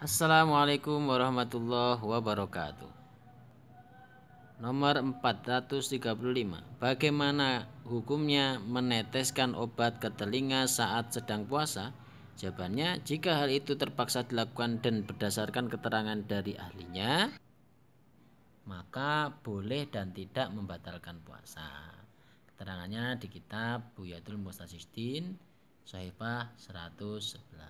Assalamualaikum warahmatullahi wabarakatuh. Nomor 435. Bagaimana hukumnya meneteskan obat ke telinga saat sedang puasa? Jawabannya, jika hal itu terpaksa dilakukan dan berdasarkan keterangan dari ahlinya, maka boleh dan tidak membatalkan puasa. Keterangannya di kitab Buyatul Mustasistin, Sahifah 111.